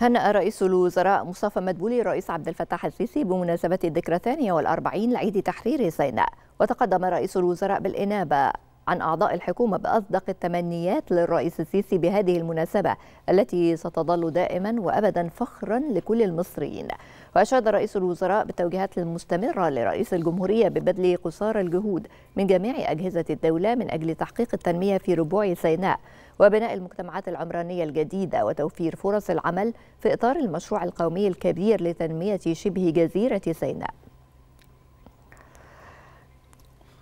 هنأ رئيس الوزراء مصطفى مدبولي رئيس عبد الفتاح السيسي بمناسبة الذكرى الثانية والأربعين لعيد تحرير سيناء وتقدم رئيس الوزراء بالإنابة عن أعضاء الحكومة بأصدق التمنيات للرئيس السيسي بهذه المناسبة التي ستظل دائما وأبدا فخرا لكل المصريين وأشاد رئيس الوزراء بالتوجيهات المستمرة لرئيس الجمهورية ببذل قصارى الجهود من جميع أجهزة الدولة من أجل تحقيق التنمية في ربوع سيناء وبناء المجتمعات العمرانية الجديدة وتوفير فرص العمل في إطار المشروع القومي الكبير لتنمية شبه جزيرة سيناء